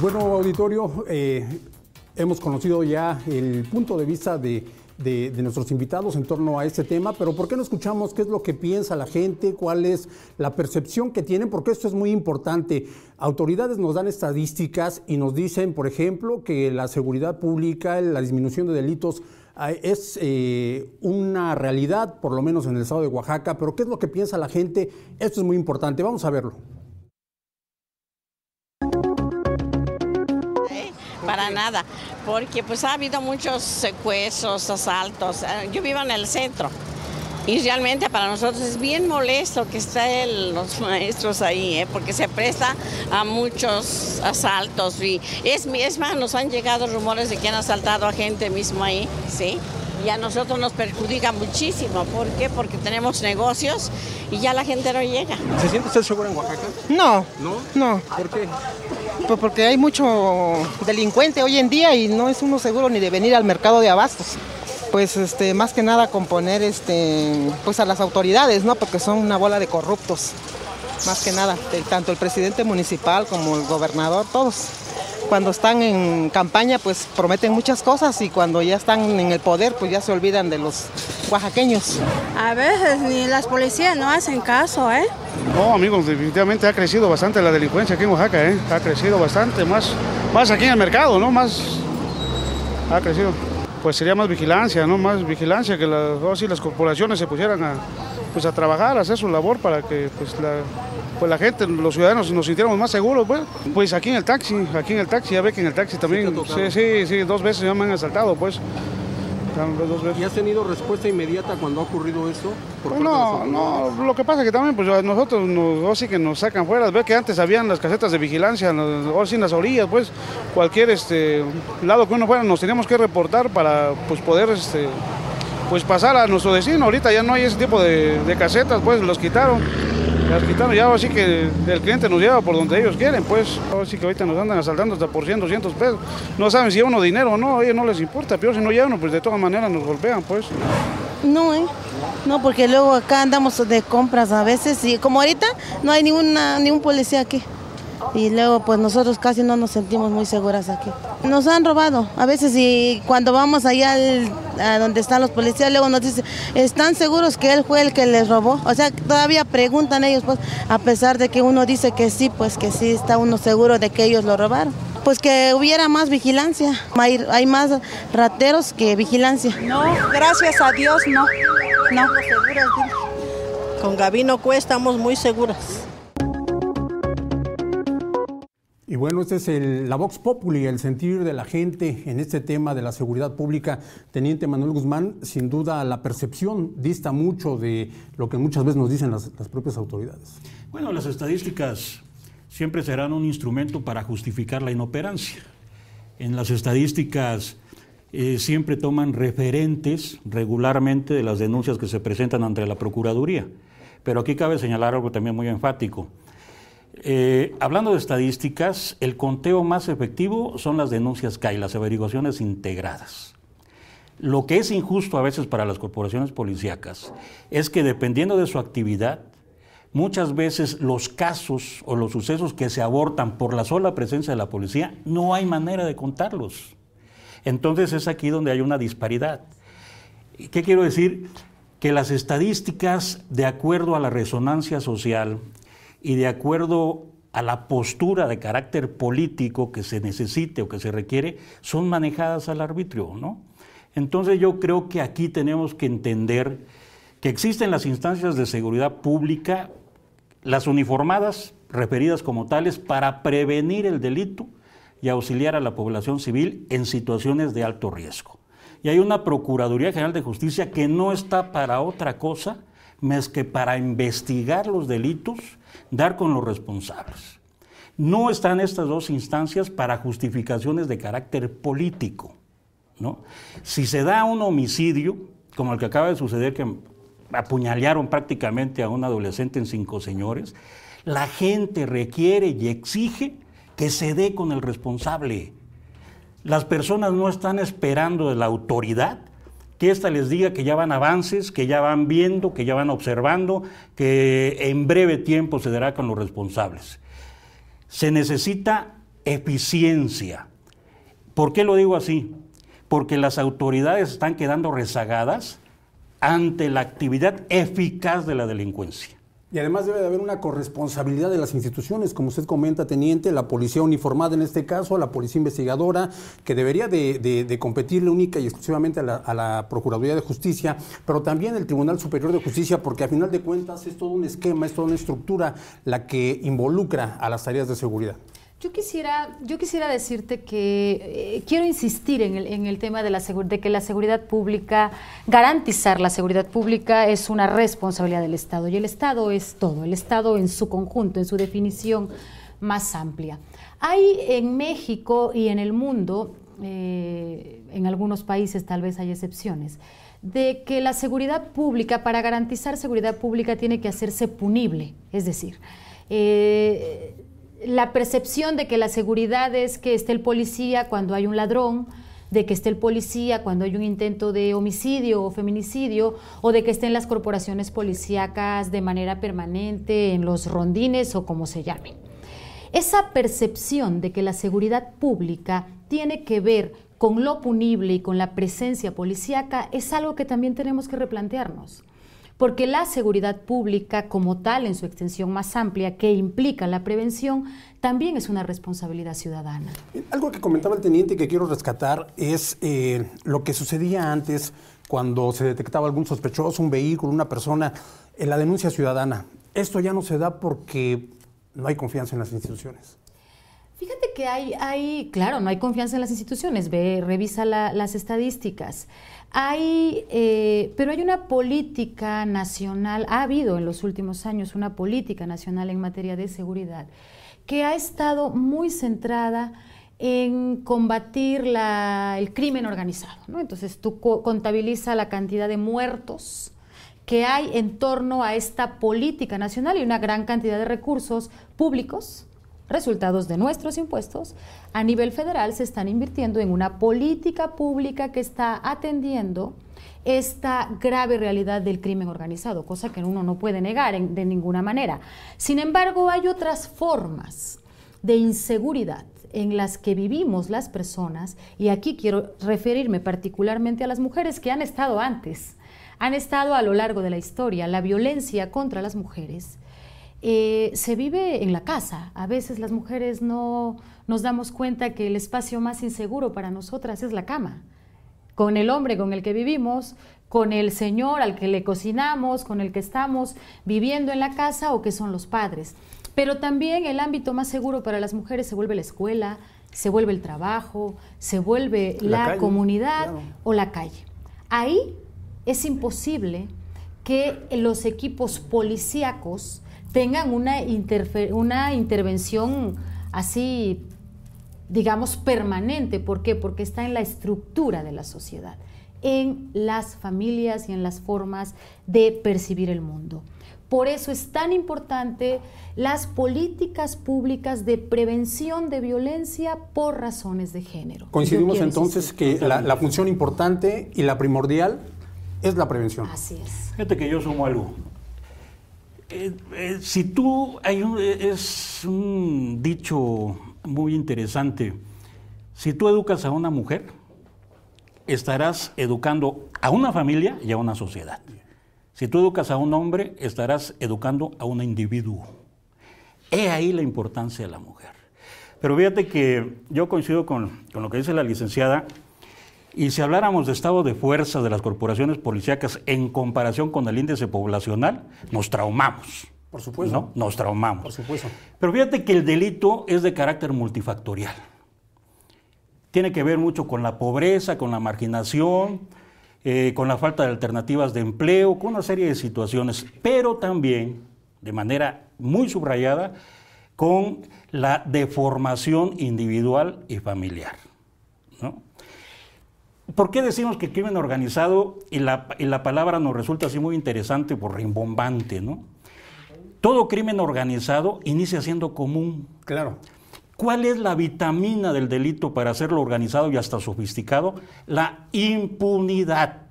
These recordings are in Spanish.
Bueno, auditorio, eh, hemos conocido ya el punto de vista de, nuestros invitados en torno a este tema, pero ¿por qué no escuchamos qué es lo que piensa la gente, cuál es la percepción que tienen? Porque esto es muy importante. Autoridades nos dan estadísticas y nos dicen, por ejemplo, que la seguridad pública, la disminución de delitos ah, es eh, una realidad, por lo menos en el estado de Oaxaca, pero ¿qué es lo que piensa la gente? Esto es muy importante, vamos a verlo. nada, porque pues ha habido muchos secuestros, asaltos. Eh, yo vivo en el centro y realmente para nosotros es bien molesto que estén los maestros ahí, eh, porque se presta a muchos asaltos y es, es más, nos han llegado rumores de que han asaltado a gente mismo ahí, ¿sí? y a nosotros nos perjudica muchísimo. ¿Por qué? Porque tenemos negocios y ya la gente no llega. ¿Se siente usted seguro en Oaxaca? No. ¿No? No. ¿Por qué? Pues porque hay mucho delincuente hoy en día y no es uno seguro ni de venir al mercado de abastos. Pues este, más que nada componer este, pues a las autoridades, ¿no? Porque son una bola de corruptos. Más que nada, tanto el presidente municipal como el gobernador, todos cuando están en campaña pues prometen muchas cosas y cuando ya están en el poder pues ya se olvidan de los oaxaqueños. A veces ni las policías no hacen caso, ¿eh? No, amigos, definitivamente ha crecido bastante la delincuencia aquí en Oaxaca, ¿eh? Ha crecido bastante, más, más aquí en el mercado, ¿no? Más ha crecido. Pues sería más vigilancia, ¿no? Más vigilancia que las, si las corporaciones se pusieran a, pues a trabajar, a hacer su labor para que pues la pues la gente, los ciudadanos nos sintiéramos más seguros, pues. Pues aquí en el taxi, aquí en el taxi, ya ve que en el taxi también, sí, sí, sí, dos veces ya me han asaltado, pues. ¿Y has tenido respuesta inmediata cuando ha ocurrido esto? Pues, no, no, lo que pasa es que también, pues nosotros, nos, sí que nos sacan fuera, ve que antes habían las casetas de vigilancia, ahora sí las orillas, pues cualquier este, lado que uno fuera nos teníamos que reportar para pues, poder este, pues, pasar a nuestro vecino, ahorita ya no hay ese tipo de casetas, pues los quitaron ya así que el cliente nos lleva por donde ellos quieren, pues. Así que ahorita nos andan asaltando hasta por 100, 200 pesos. No saben si lleva uno dinero o no, a ellos no les importa. Peor si no llevan, pues de todas maneras nos golpean, pues. No, ¿eh? No, porque luego acá andamos de compras a veces y como ahorita no hay ninguna, ningún policía aquí y luego pues nosotros casi no nos sentimos muy seguras aquí. Nos han robado, a veces y cuando vamos allá a donde están los policías, luego nos dicen, ¿están seguros que él fue el que les robó? O sea, todavía preguntan ellos, pues, a pesar de que uno dice que sí, pues que sí está uno seguro de que ellos lo robaron. Pues que hubiera más vigilancia, hay, más rateros que vigilancia. No, gracias a Dios no, no. Con Gabino Cuesta estamos muy seguras. bueno, este es la Vox Populi, el sentir de la gente en este tema de la seguridad pública. Teniente Manuel Guzmán, sin duda la percepción dista mucho de lo que muchas veces nos dicen las, propias autoridades. Bueno, las estadísticas siempre serán un instrumento para justificar la inoperancia. En las estadísticas eh, siempre toman referentes regularmente de las denuncias que se presentan ante la Procuraduría. Pero aquí cabe señalar algo también muy enfático. Eh, hablando de estadísticas, el conteo más efectivo son las denuncias hay, las averiguaciones integradas. Lo que es injusto a veces para las corporaciones policíacas es que dependiendo de su actividad, muchas veces los casos o los sucesos que se abortan por la sola presencia de la policía, no hay manera de contarlos. Entonces es aquí donde hay una disparidad. ¿Qué quiero decir? Que las estadísticas, de acuerdo a la resonancia social, y de acuerdo a la postura de carácter político que se necesite o que se requiere, son manejadas al arbitrio, ¿no? Entonces yo creo que aquí tenemos que entender que existen las instancias de seguridad pública, las uniformadas, referidas como tales, para prevenir el delito y auxiliar a la población civil en situaciones de alto riesgo. Y hay una Procuraduría General de Justicia que no está para otra cosa más que para investigar los delitos, dar con los responsables. No están estas dos instancias para justificaciones de carácter político. Si se da un homicidio, como el que acaba de suceder, que apuñalearon prácticamente a un adolescente en Cinco Señores, la gente requiere y exige que se dé con el responsable. Las personas no están esperando de la autoridad que ésta les diga que ya van avances, que ya van viendo, que ya van observando, que en breve tiempo se dará con los responsables. Se necesita eficiencia. ¿Por qué lo digo así? Porque las autoridades están quedando rezagadas ante la actividad eficaz de la delincuencia. Y además debe de haber una corresponsabilidad de las instituciones, como usted comenta, teniente, la policía uniformada en este caso, la policía investigadora, que debería de, de, competirle única y exclusivamente a la, a la, Procuraduría de Justicia, pero también el Tribunal Superior de Justicia, porque a final de cuentas es todo un esquema, es toda una estructura la que involucra a las tareas de seguridad. Yo quisiera, yo quisiera decirte que eh, quiero insistir en el, tema de, la de que la seguridad pública, garantizar la seguridad pública es una responsabilidad del Estado y el Estado es todo, el Estado en su conjunto, en su definición más amplia. Hay en México y en el mundo, eh, en algunos países tal vez hay excepciones, de que la seguridad pública, para garantizar seguridad pública, tiene que hacerse punible, es decir, eh, la percepción de que la seguridad es que esté el policía cuando hay un ladrón, de que esté el policía cuando hay un intento de homicidio o feminicidio, o de que estén las corporaciones policíacas de manera permanente en los rondines o como se llamen. Esa percepción de que la seguridad pública tiene que ver con lo punible y con la presencia policíaca es algo que también tenemos que replantearnos porque la seguridad pública como tal, en su extensión más amplia, que implica la prevención, también es una responsabilidad ciudadana. Algo que comentaba el teniente que quiero rescatar es eh, lo que sucedía antes cuando se detectaba algún sospechoso, un vehículo, una persona, en la denuncia ciudadana. Esto ya no se da porque no hay confianza en las instituciones. Fíjate que hay, hay, claro, no hay confianza en las instituciones, ve, revisa las estadísticas. Hay, eh, pero hay una política nacional, ha habido en los últimos años una política nacional en materia de seguridad que ha estado muy centrada en combatir el crimen organizado. Entonces tú contabiliza la cantidad de muertos que hay en torno a esta política nacional y una gran cantidad de recursos públicos resultados de nuestros impuestos, a nivel federal se están invirtiendo en una política pública que está atendiendo esta grave realidad del crimen organizado, cosa que uno no puede negar de ninguna manera. Sin embargo, hay otras formas de inseguridad en las que vivimos las personas, y aquí quiero referirme particularmente a las mujeres que han estado antes, han estado a lo largo de la historia, la violencia contra las mujeres eh, se vive en la casa. A veces las mujeres no nos damos cuenta que el espacio más inseguro para nosotras es la cama. Con el hombre con el que vivimos, con el señor al que le cocinamos, con el que estamos viviendo en la casa o que son los padres. Pero también el ámbito más seguro para las mujeres se vuelve la escuela, se vuelve el trabajo, se vuelve la, comunidad o la calle. Ahí es imposible que los equipos policíacos tengan una, una intervención así, digamos, permanente. ¿Por qué? Porque está en la estructura de la sociedad, en las familias y en las formas de percibir el mundo. Por eso es tan importante las políticas públicas de prevención de violencia por razones de género. Coincidimos entonces que la, función importante y la primordial es la prevención. Así es. Fíjate que yo sumo algo. Eh, eh, si tú, hay eh, es un dicho muy interesante, si tú educas a una mujer, estarás educando a una familia y a una sociedad. Si tú educas a un hombre, estarás educando a un individuo. He ahí la importancia de la mujer. Pero fíjate que yo coincido con, con lo que dice la licenciada, y si habláramos de estado de fuerza de las corporaciones policíacas en comparación con el índice poblacional, nos traumamos. Por supuesto. Nos traumamos. Por supuesto. Pero fíjate que el delito es de carácter multifactorial. Tiene que ver mucho con la pobreza, con la marginación, eh, con la falta de alternativas de empleo, con una serie de situaciones, pero también, de manera muy subrayada, con la deformación individual y familiar. ¿no? ¿Por qué decimos que crimen organizado, y la, palabra nos resulta así muy interesante por rimbombante, ¿no? Todo crimen organizado inicia siendo común. Claro. ¿Cuál es la vitamina del delito para hacerlo organizado y hasta sofisticado? La impunidad.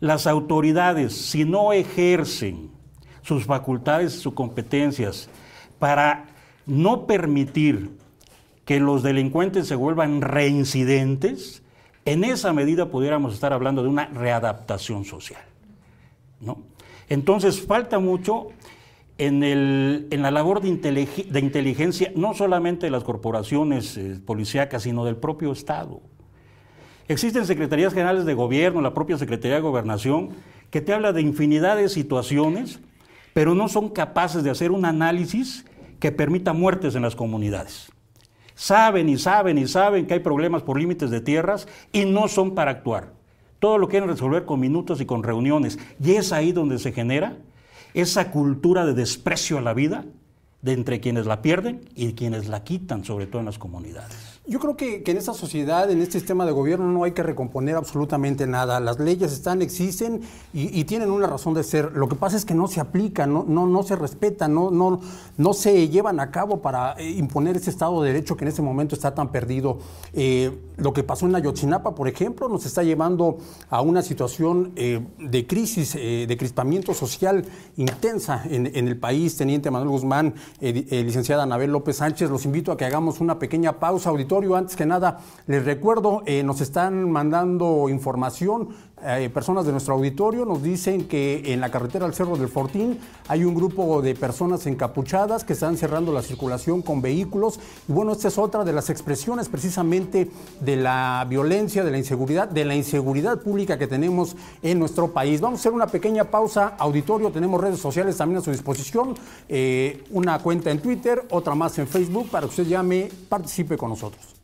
Las autoridades, si no ejercen sus facultades, sus competencias, para no permitir que los delincuentes se vuelvan reincidentes, en esa medida pudiéramos estar hablando de una readaptación social. Entonces falta mucho en, la labor de, inteligencia, no solamente de las corporaciones eh, policíacas, sino del propio Estado. Existen secretarías generales de gobierno, la propia Secretaría de Gobernación, que te habla de infinidad de situaciones, pero no son capaces de hacer un análisis que permita muertes en las comunidades saben y saben y saben que hay problemas por límites de tierras y no son para actuar. Todo lo quieren resolver con minutos y con reuniones. Y es ahí donde se genera esa cultura de desprecio a la vida de entre quienes la pierden y quienes la quitan, sobre todo en las comunidades. Yo creo que, en esta sociedad, en este sistema de gobierno, no hay que recomponer absolutamente nada. Las leyes están, existen y, tienen una razón de ser. Lo que pasa es que no se aplican, no, no, se respetan, no, no, no se llevan a cabo para eh, imponer ese Estado de Derecho que en ese momento está tan perdido. Eh, lo que pasó en Ayotzinapa, por ejemplo, nos está llevando a una situación eh, de crisis, de crispamiento social intensa en, el país. Teniente Manuel Guzmán, licenciada Anabel López Sánchez, los invito a que hagamos una pequeña pausa, auditor antes que nada, les recuerdo, eh, nos están mandando información eh, personas de nuestro auditorio nos dicen que en la carretera al Cerro del Fortín hay un grupo de personas encapuchadas que están cerrando la circulación con vehículos. Y bueno, esta es otra de las expresiones precisamente de la violencia, de la inseguridad, de la inseguridad pública que tenemos en nuestro país. Vamos a hacer una pequeña pausa, auditorio, tenemos redes sociales también a su disposición, eh, una cuenta en Twitter, otra más en Facebook, para que usted llame, participe con nosotros.